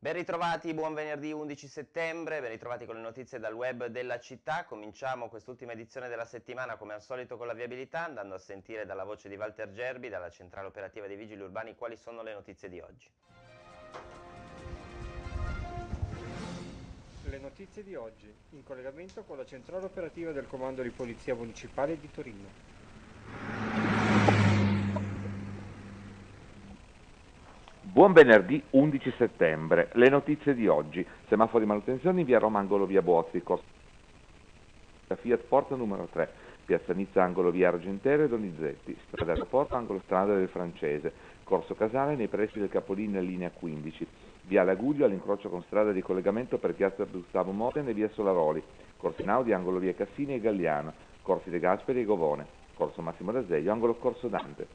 Ben ritrovati, buon venerdì 11 settembre, ben ritrovati con le notizie dal web della città. Cominciamo quest'ultima edizione della settimana come al solito con la viabilità, andando a sentire dalla voce di Walter Gerbi, dalla centrale operativa dei vigili urbani, quali sono le notizie di oggi. Le notizie di oggi, in collegamento con la centrale operativa del Comando di Polizia Municipale di Torino. Buon venerdì 11 settembre. Le notizie di oggi. Semaforo di manutenzione in via Roma angolo via Bozzico. Fiat Porta numero 3. Piazza Nizza angolo via Argentere e Donizetti. Strada Aeroporto angolo strada del Francese. Corso Casale nei pressi del Capolinea linea 15. Via Laguglio all'incrocio con strada di collegamento per piazza Gustavo Moten e via Solaroli. Corso Naudi angolo via Cassini e Galliano. Corsi De Gasperi e Govone. Corso Massimo D'Azeglio angolo Corso Dante.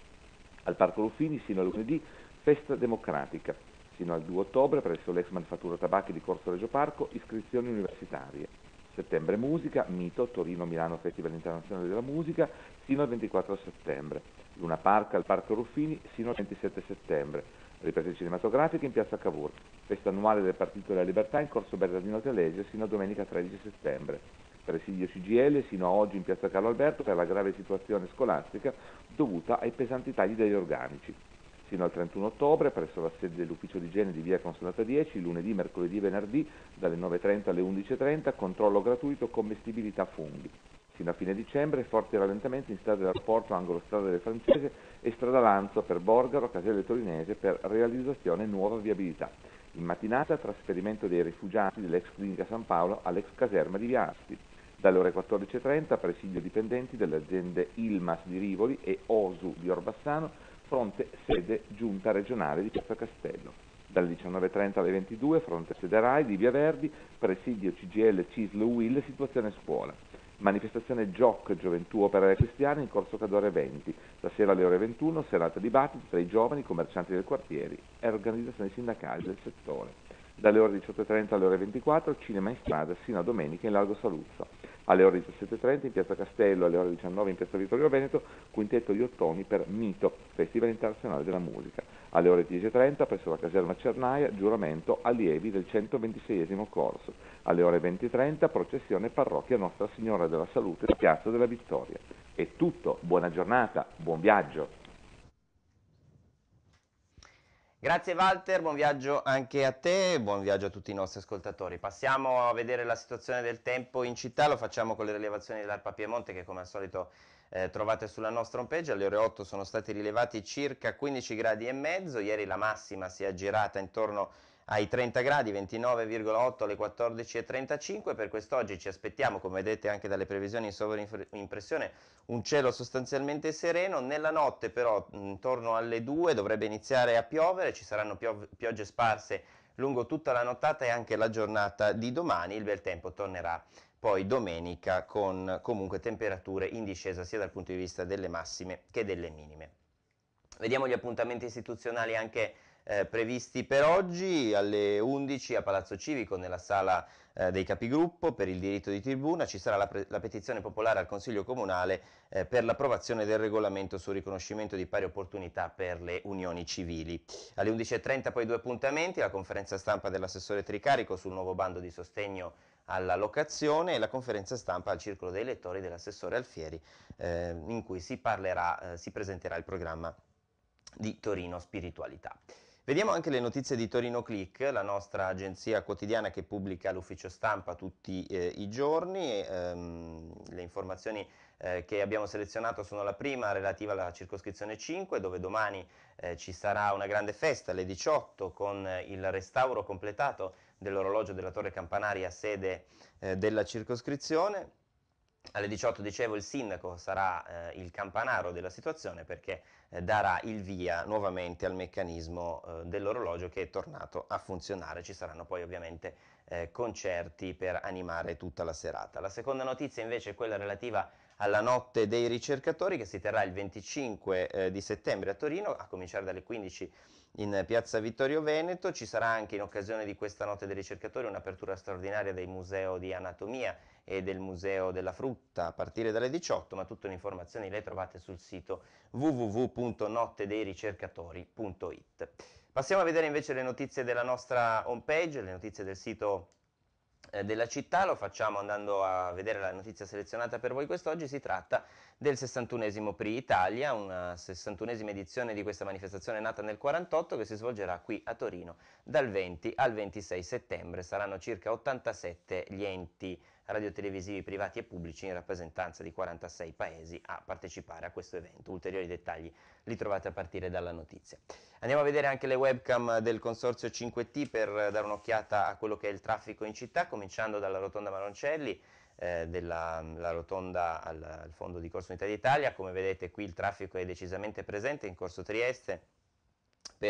Al Parco Ruffini sino a lunedì Festa democratica. Sino al 2 ottobre presso l'ex manifattura tabacchi di Corso Reggio Parco, iscrizioni universitarie. Settembre Musica, Mito, Torino, Milano, Festival Internazionale della Musica, sino al 24 settembre. Luna Park al Parco Ruffini, sino al 27 settembre. Riprese cinematografiche in piazza Cavour. Festa annuale del Partito della Libertà in corso Bernardino Telesio sino a domenica 13 settembre. Presidio CGL sino a oggi in piazza Carlo Alberto per la grave situazione scolastica dovuta ai pesanti tagli degli organici fino al 31 ottobre presso la sede dell'ufficio di igiene di via Consolata 10, lunedì, mercoledì e venerdì dalle 9.30 alle 11.30, controllo gratuito commestibilità funghi. Fino a fine dicembre forti rallentamenti in strada del rapporto angolo strada delle Francese e strada Lanzo per Borgaro, Caselle Torinese per realizzazione nuova viabilità. In mattinata trasferimento dei rifugiati dell'ex clinica San Paolo all'ex caserma di Via Dalle ore 14.30 presidio dipendenti delle aziende Ilmas di Rivoli e Osu di Orbassano fronte sede giunta regionale di Piazza Castello. Dalle 19.30 alle 22 fronte sede RAI di Via Verdi, presidio CGL CISL UIL, situazione scuola. Manifestazione GIOC, Gioventù Opera Cristiana, in corso Cadore 20. Stasera alle ore 21, serata dibattiti tra i giovani, commercianti del quartiere e organizzazioni sindacali del settore. Dalle ore 18.30 alle ore 24, cinema in strada, sino a domenica in Largo Saluzzo alle ore 17.30 in Piazza Castello, alle ore 19 in Piazza Vittorio Veneto, quintetto di ottoni per Mito, Festival Internazionale della Musica. Alle ore 10.30 presso la caserma Cernaia, giuramento allievi del 126 corso. Alle ore 20.30 processione parrocchia Nostra Signora della Salute, Piazza della Vittoria. È tutto, buona giornata, buon viaggio. Grazie Walter, buon viaggio anche a te buon viaggio a tutti i nostri ascoltatori. Passiamo a vedere la situazione del tempo in città, lo facciamo con le rilevazioni dell'Arpa Piemonte che come al solito eh, trovate sulla nostra homepage. Alle ore 8 sono stati rilevati circa 15 gradi e mezzo, ieri la massima si è aggirata intorno ai 30 gradi, 29,8 alle 14.35. Per quest'oggi ci aspettiamo, come vedete anche dalle previsioni in sovraimpressione, un cielo sostanzialmente sereno. Nella notte però, intorno alle 2, dovrebbe iniziare a piovere, ci saranno pio piogge sparse lungo tutta la nottata e anche la giornata di domani. Il bel tempo tornerà poi domenica con comunque temperature in discesa sia dal punto di vista delle massime che delle minime. Vediamo gli appuntamenti istituzionali anche eh, previsti per oggi alle 11 a Palazzo Civico nella sala eh, dei capigruppo per il diritto di tribuna ci sarà la, la petizione popolare al Consiglio Comunale eh, per l'approvazione del regolamento sul riconoscimento di pari opportunità per le unioni civili. Alle 11.30 poi due appuntamenti, la conferenza stampa dell'assessore Tricarico sul nuovo bando di sostegno alla locazione e la conferenza stampa al Circolo dei Lettori dell'assessore Alfieri eh, in cui si, parlerà, eh, si presenterà il programma di Torino Spiritualità. Vediamo anche le notizie di Torino Click, la nostra agenzia quotidiana che pubblica l'ufficio stampa tutti eh, i giorni. ehm, le informazioni eh, che abbiamo selezionato sono la prima relativa alla circoscrizione 5, dove domani eh, ci sarà una grande festa alle 18 con il restauro completato dell'orologio della Torre Campanaria, sede eh, della circoscrizione. Alle 18 dicevo il sindaco sarà eh, il campanaro della situazione perché eh, darà il via nuovamente al meccanismo eh, dell'orologio che è tornato a funzionare. Ci saranno poi ovviamente eh, concerti per animare tutta la serata. La seconda notizia invece è quella relativa alla notte dei ricercatori che si terrà il 25 eh, di settembre a Torino, a cominciare dalle 15 in piazza Vittorio Veneto. Ci sarà anche in occasione di questa notte dei ricercatori un'apertura straordinaria del Museo di Anatomia e del Museo della Frutta a partire dalle 18, ma tutte le informazioni le trovate sul sito www.nottedericercatori.it. Passiamo a vedere invece le notizie della nostra homepage, le notizie del sito eh, della città, lo facciamo andando a vedere la notizia selezionata per voi quest'oggi, si tratta del 61 PRI Italia, una 61esima edizione di questa manifestazione nata nel 48 che si svolgerà qui a Torino dal 20 al 26 settembre, saranno circa 87 gli enti radiotelevisivi privati e pubblici in rappresentanza di 46 paesi a partecipare a questo evento. Ulteriori dettagli li trovate a partire dalla notizia. Andiamo a vedere anche le webcam del consorzio 5T per dare un'occhiata a quello che è il traffico in città, cominciando dalla rotonda Maroncelli eh, della rotonda al, al fondo di Corso Unità d'Italia. Come vedete qui il traffico è decisamente presente in Corso Trieste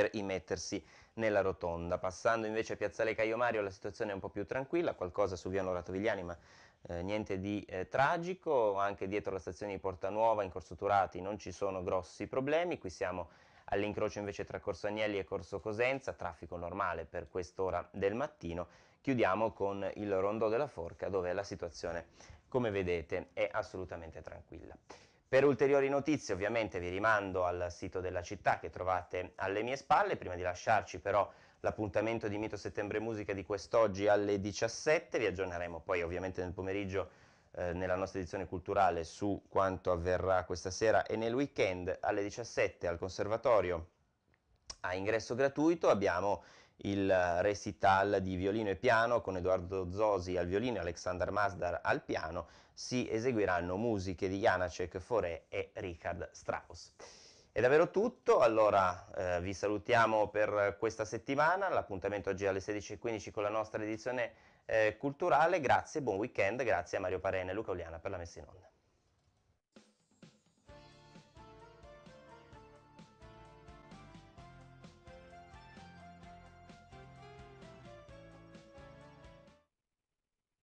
per immettersi nella rotonda. Passando invece a Piazzale Caio Mario la situazione è un po' più tranquilla, qualcosa su via Vigliani ma eh, niente di eh, tragico, anche dietro la stazione di Porta Nuova in Corso Turati non ci sono grossi problemi, qui siamo all'incrocio invece tra Corso Agnelli e Corso Cosenza, traffico normale per quest'ora del mattino, chiudiamo con il Rondò della Forca dove la situazione come vedete è assolutamente tranquilla. Per ulteriori notizie ovviamente vi rimando al sito della città che trovate alle mie spalle, prima di lasciarci però l'appuntamento di Mito Settembre Musica di quest'oggi alle 17, vi aggiorneremo poi ovviamente nel pomeriggio eh, nella nostra edizione culturale su quanto avverrà questa sera e nel weekend alle 17 al conservatorio a ingresso gratuito abbiamo il recital di violino e piano con Edoardo Zosi al violino e Alexander Masdar al piano si eseguiranno musiche di Janacek, Foré e Richard Strauss. È davvero tutto, allora eh, vi salutiamo per questa settimana, l'appuntamento oggi alle 16.15 con la nostra edizione eh, culturale, grazie, buon weekend, grazie a Mario Parene e Luca Uliana per la messa in onda.